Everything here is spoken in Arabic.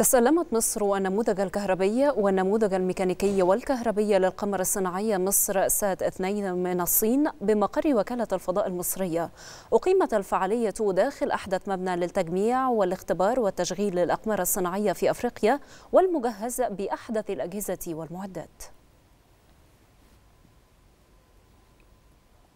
تسلمت مصر النموذج الكهربي والنموذج الميكانيكي والكهربي للقمر الصناعي مصر سات اثنين من الصين بمقر وكالة الفضاء المصرية أقيمت الفعالية داخل أحدث مبنى للتجميع والاختبار والتشغيل للأقمار الصناعية في أفريقيا والمجهز بأحدث الأجهزة والمعدات